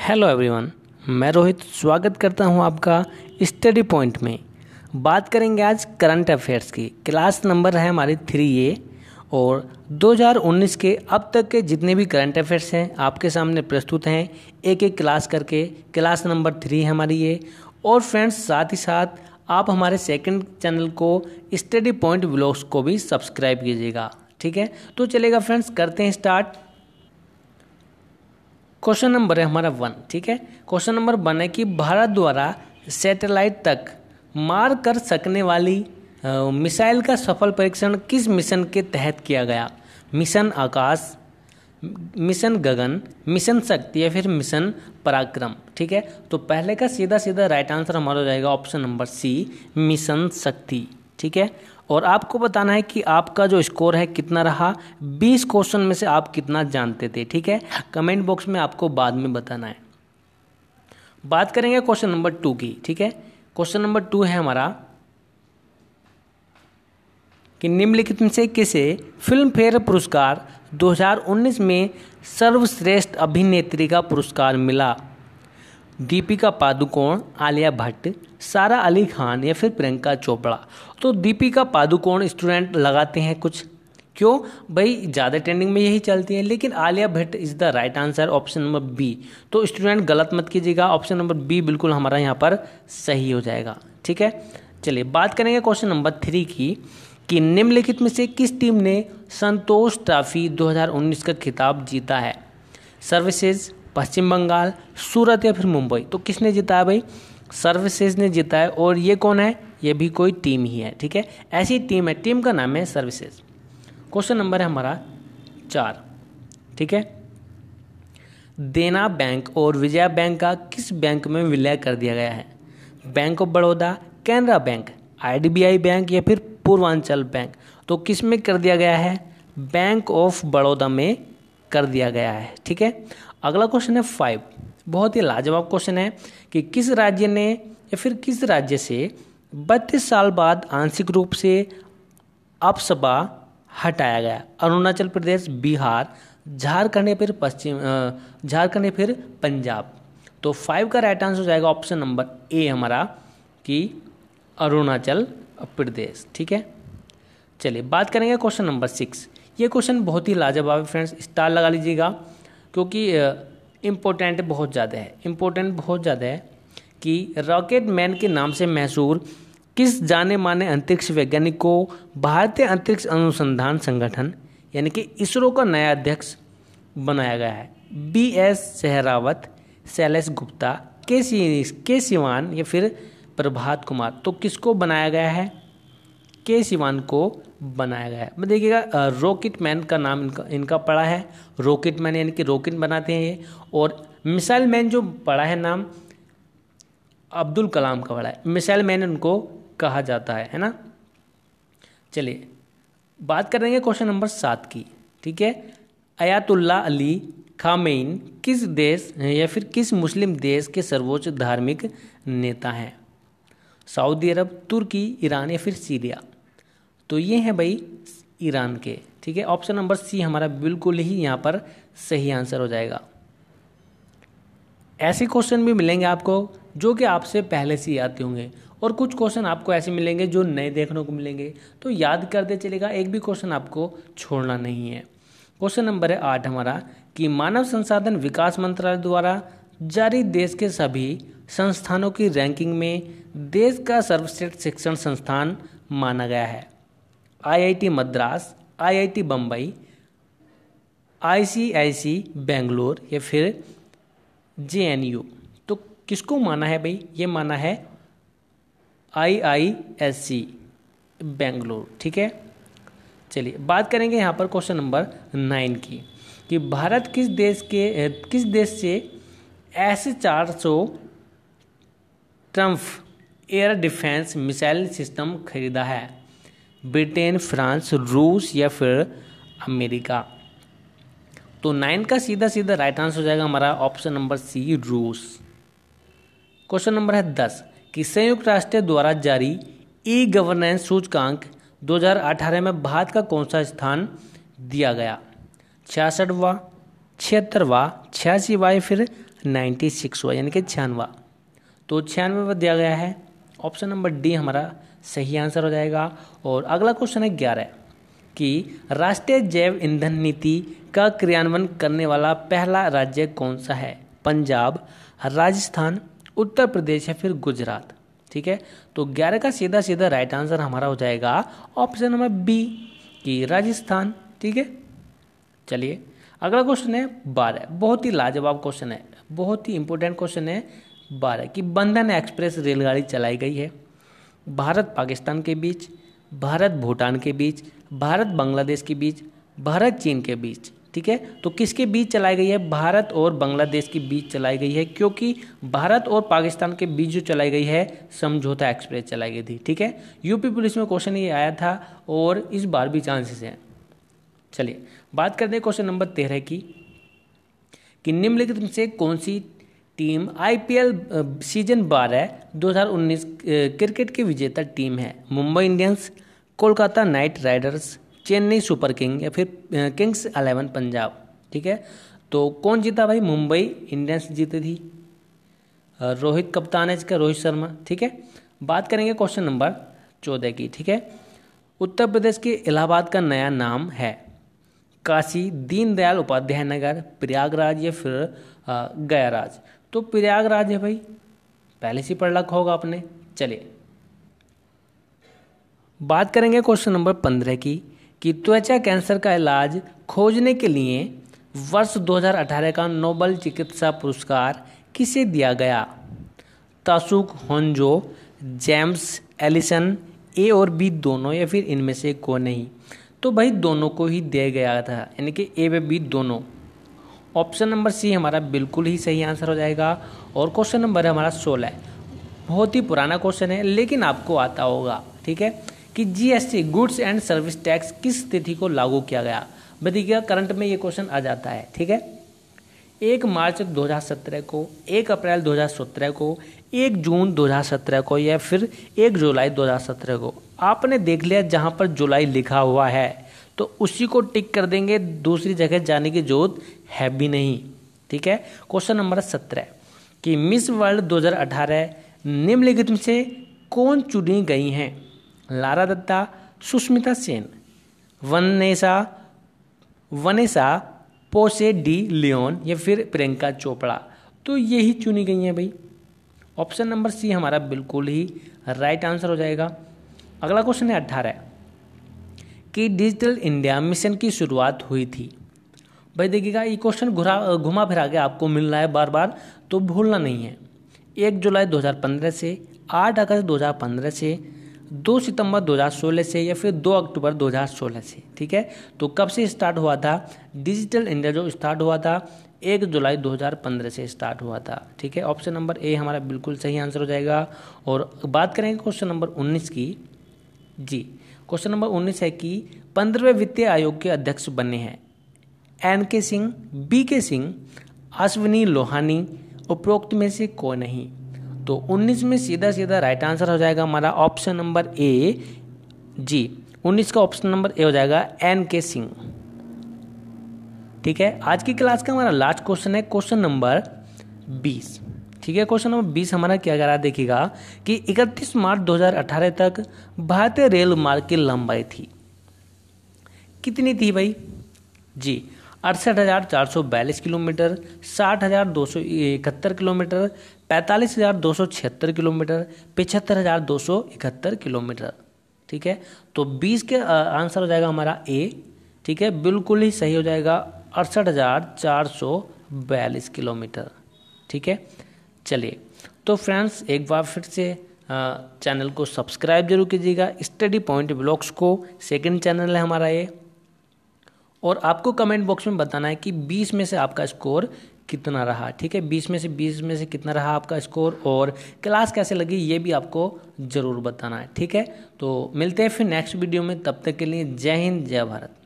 hello everyone मैं रोहित स्वागत करता हूं आपका स्टडी पॉइंट में बात करेंगे आज करंट अफेयर्स की क्लास नंबर है हमारी थ्री ए और 2019 के अब तक के जितने भी करंट अफेयर्स हैं आपके सामने प्रस्तुत हैं एक एक क्लास करके क्लास नंबर थ्री है हमारी ये और फ्रेंड्स साथ ही साथ आप हमारे सेकंड चैनल को स्टडी पॉइंट ब्लॉग्स को भी सब्सक्राइब कीजिएगा ठीक है तो चलेगा फ्रेंड्स करते हैं स्टार्ट क्वेश्चन नंबर है हमारा वन ठीक है क्वेश्चन नंबर वन है कि भारत द्वारा सैटेलाइट तक मार कर सकने वाली मिसाइल का सफल परीक्षण किस मिशन के तहत किया गया mission Akash mission Gagan mission Shakti या फिर मिशन पराक्रम ठीक है तो पहले का सीधा सीधा राइट आंसर हमारा हो जाएगा ऑप्शन नंबर सी मिशन शक्ति ठीक है और आपको बताना है कि आपका जो स्कोर है कितना रहा 20 क्वेश्चन में से आप कितना जानते थे ठीक है कमेंट बॉक्स में आपको बाद में बताना है बात करेंगे क्वेश्चन नंबर टू की ठीक है क्वेश्चन नंबर टू है हमारा कि निम्नलिखित में से किसे फिल्म फेयर पुरस्कार 2019 में सर्वश्रेष्ठ अभिनेत्री का पुरस्कार मिला दीपिका पादुकोण आलिया भट्ट सारा अली खान या फिर प्रियंका चोपड़ा तो दीपिका पादुकोण स्टूडेंट लगाते हैं कुछ क्यों भाई ज़्यादा ट्रेंडिंग में यही चलती है लेकिन Alia Bhatt is the right answer option number B तो स्टूडेंट गलत मत कीजिएगा ऑप्शन नंबर बी बिल्कुल हमारा यहाँ पर सही हो जाएगा ठीक है चलिए बात करेंगे क्वेश्चन नंबर थ्री की कि निम्नलिखित में से किस टीम ने संतोष ट्रॉफी 2019 का खिताब जीता है सर्विसेज पश्चिम बंगाल सूरत या फिर मुंबई तो किसने है भाई सर्विसेज ने जीता है और ये कौन है ये भी कोई टीम ही है ठीक है ऐसी टीम है टीम का नाम है सर्विसेज क्वेश्चन नंबर है हमारा चार ठीक है देना बैंक और विजया बैंक का किस बैंक में विलय कर दिया गया है bank of Baroda Canara bank IDBI bank या फिर पूर्वांचल बैंक तो किस में कर दिया गया है बैंक ऑफ बड़ौदा में कर दिया गया है ठीक है अगला क्वेश्चन है फाइव बहुत ही लाजवाब क्वेश्चन है कि किस राज्य ने या फिर किस राज्य से बत्तीस साल बाद आंशिक रूप से अपसभा हटाया गया अरुणाचल प्रदेश बिहार झारखंड या फिर पश्चिम झारखंड या फिर पंजाब तो फाइव का राइट आंसर हो जाएगा ऑप्शन नंबर ए हमारा कि अरुणाचल प्रदेश ठीक है चलिए बात करेंगे क्वेश्चन नंबर सिक्स ये क्वेश्चन बहुत ही लाजवाब है फ्रेंड्स स्टार लगा लीजिएगा क्योंकि इम्पोर्टेंट बहुत ज़्यादा है इम्पोर्टेंट बहुत ज़्यादा है कि रॉकेट मैन के नाम से मशहूर किस जाने माने अंतरिक्ष वैज्ञानिक को भारतीय अंतरिक्ष अनुसंधान संगठन यानी कि इसरो का नया अध्यक्ष बनाया गया है B S Sehrawat Shailesh Gupta K C के सिवान या फिर प्रभात कुमार तो किसको बनाया गया है के सिवान को बनाया गया है देखिएगा रॉकेट मैन का नाम इनका इनका पड़ा है रॉकेट मैन यानी कि रॉकेट बनाते हैं ये और मिसाइल मैन जो पड़ा है नाम अब्दुल कलाम का पड़ा है मिसाइल मैन उनको कहा जाता है है ना चलिए बात करेंगे क्वेश्चन नंबर सात की ठीक है अयातुल्ला अली खामेन किस देश या फिर किस मुस्लिम देश के सर्वोच्च धार्मिक नेता हैं सऊदी अरब तुर्की ईरान या फिर सीरिया तो ये हैं भाई ईरान के ठीक है ऑप्शन नंबर सी हमारा बिल्कुल ही यहाँ पर सही आंसर हो जाएगा ऐसे क्वेश्चन भी मिलेंगे आपको जो कि आपसे पहले से ही आते होंगे और कुछ क्वेश्चन आपको ऐसे मिलेंगे जो नए देखने को मिलेंगे तो याद करते चलेगा एक भी क्वेश्चन आपको छोड़ना नहीं है क्वेश्चन नंबर है आठ हमारा कि मानव संसाधन विकास मंत्रालय द्वारा जारी देश के सभी संस्थानों की रैंकिंग में देश का सर्वश्रेष्ठ शिक्षण संस्थान माना गया है आईआईटी मद्रास आईआईटी बम्बई आईसीआईसी बेंगलोर या फिर जेएनयू तो किसको माना है भाई ये माना है आईआईएससी बेंगलोर ठीक है चलिए बात करेंगे यहाँ पर क्वेश्चन नंबर नाइन की कि भारत किस देश के किस देश से ऐसे चार सौ Triumf air defence missile system खरीदा है ब्रिटेन फ्रांस रूस या फिर अमेरिका तो नाइन का सीधा सीधा राइट आंसर हो जाएगा हमारा ऑप्शन नंबर सी रूस क्वेश्चन नंबर है दस कि संयुक्त राष्ट्र द्वारा जारी ई गवर्नेंस सूचकांक 2018 में भारत का कौन सा स्थान दिया गया छियासठवा छिहत्तरवा छियासीवा या फिर नाइन्टी सिक्सवा यानी कि छियानवा तो छियानवे दिया गया है ऑप्शन नंबर डी हमारा सही आंसर हो जाएगा और अगला क्वेश्चन है ग्यारह कि राष्ट्रीय जैव ईंधन नीति का क्रियान्वयन करने वाला पहला राज्य कौन सा है पंजाब राजस्थान उत्तर प्रदेश या फिर गुजरात ठीक है तो ग्यारह का सीधा सीधा राइट आंसर हमारा हो जाएगा ऑप्शन नंबर बी कि राजस्थान ठीक है चलिए अगला क्वेश्चन है बारह बहुत ही लाजवाब क्वेश्चन है बहुत ही इंपॉर्टेंट क्वेश्चन है बारह कि बंधन एक्सप्रेस रेलगाड़ी चलाई गई है भारत पाकिस्तान के बीच भारत भूटान के बीच भारत बांग्लादेश के बीच भारत चीन के बीच ठीक है तो किसके बीच चलाई गई है भारत और बांग्लादेश के बीच चलाई गई है क्योंकि भारत और पाकिस्तान के बीच जो चलाई गई है समझौता एक्सप्रेस चलाई गई थी ठीक है यूपी पुलिस में क्वेश्चन ये आया था और इस बार भी चांसेस हैं चलिए बात करते हैं क्वेश्चन नंबर तेरह की कि निम्नलिखित में से कौन सी टीम आईपीएल सीजन 12 2019 क्रिकेट की विजेता टीम है Mumbai Indians Kolkata Knight Riders Chennai Super King या फिर किंग्स अलेवन पंजाब ठीक है तो कौन जीता भाई मुंबई इंडियंस जीती थी रोहित कप्तान है इसका रोहित शर्मा ठीक है बात करेंगे क्वेश्चन नंबर चौदह की ठीक है उत्तर प्रदेश के इलाहाबाद का नया नाम है काशी दीनदयाल उपाध्याय नगर प्रयागराज या फिर गयाराज तो प्रयागराज है भाई पहले से पढ़ रखा होगा आपने चलिए बात करेंगे क्वेश्चन नंबर पंद्रह की कि त्वचा कैंसर का इलाज खोजने के लिए वर्ष 2018 का नोबल चिकित्सा पुरस्कार किसे दिया गया Tasuku Honjo James Allison A और बी दोनों या फिर इनमें से को नहीं तो भाई दोनों को ही दिया गया था यानी कि ए व बी दोनों ऑप्शन नंबर सी हमारा बिल्कुल ही सही आंसर हो जाएगा और क्वेश्चन नंबर है हमारा सोलह बहुत ही पुराना क्वेश्चन है लेकिन आपको आता होगा ठीक है कि GST goods and service tax किस तिथि को लागू किया गया बताइएगा करंट में ये क्वेश्चन आ जाता है ठीक है एक मार्च 2017 को एक अप्रैल 2017 को एक जून 2017 को या फिर एक जुलाई 2017 को आपने देख लिया जहां पर जुलाई लिखा हुआ है तो उसी को टिक कर देंगे दूसरी जगह जाने की जरूरत है भी नहीं ठीक है क्वेश्चन नंबर सत्रह कि मिस वर्ल्ड 2018 निम्नलिखित में से कौन चुनी गई हैं Lara Dutta Sushmita Sen Vanessa Vanessa Ponce de Leon या फिर प्रियंका चोपड़ा तो यही चुनी गई हैं भाई ऑप्शन नंबर सी हमारा बिल्कुल ही राइट आंसर हो जाएगा अगला क्वेश्चन है अट्ठारह कि डिजिटल इंडिया मिशन की शुरुआत हुई थी भाई देखिएगा ये क्वेश्चन घुरा घुमा फिरा के आपको मिल रहा है बार बार तो भूलना नहीं है एक जुलाई 2015 से आठ अगस्त 2015 से दो सितंबर 2016 से या फिर दो अक्टूबर 2016 से ठीक है तो कब से स्टार्ट हुआ था डिजिटल इंडिया जो स्टार्ट हुआ था एक जुलाई 2015 से स्टार्ट हुआ था ठीक है ऑप्शन नंबर ए हमारा बिल्कुल सही आंसर हो जाएगा और बात करेंगे क्वेश्चन नंबर 19 की जी क्वेश्चन नंबर 19 है कि पंद्रहवें वित्तीय आयोग के अध्यक्ष बने हैं एन के सिंह बी के सिंह अश्वनी लोहानी उपरोक्त में से कोई नहीं तो 19 में सीधा सीधा राइट आंसर हो जाएगा हमारा ऑप्शन नंबर ए जी 19 का ऑप्शन नंबर ए हो जाएगा एन के सिंह ठीक है आज की क्लास का हमारा लास्ट क्वेश्चन है क्वेश्चन नंबर 20 ठीक है क्वेश्चन नंबर 20 हमारा क्या करा देखिएगा कि 31 मार्च 2018 तक भारतीय रेल मार्ग की लंबाई थी कितनी थी भाई जी अड़सठ हज़ार चार सौ बयालीस किलोमीटर साठ हज़ार दो सौ इकहत्तर किलोमीटर पैंतालीस हज़ार दो सौ छिहत्तर किलोमीटर पिछहत्तर हज़ार दो सौ इकहत्तर किलोमीटर ठीक है तो बीस के आंसर हो जाएगा हमारा ए ठीक है बिल्कुल ही सही हो जाएगा अड़सठ हज़ार चार सौ बयालीस किलोमीटर ठीक है चलिए तो फ्रेंड्स एक बार फिर से चैनल को सब्सक्राइब जरूर कीजिएगा स्टडी पॉइंट ब्लॉग्स को सेकंड चैनल है हमारा ये और आपको कमेंट बॉक्स में बताना है कि 20 में से आपका स्कोर कितना रहा ठीक है 20 में से 20 में से कितना रहा आपका स्कोर और क्लास कैसे लगी ये भी आपको ज़रूर बताना है ठीक है तो मिलते हैं फिर नेक्स्ट वीडियो में तब तक के लिए जय हिंद जय भारत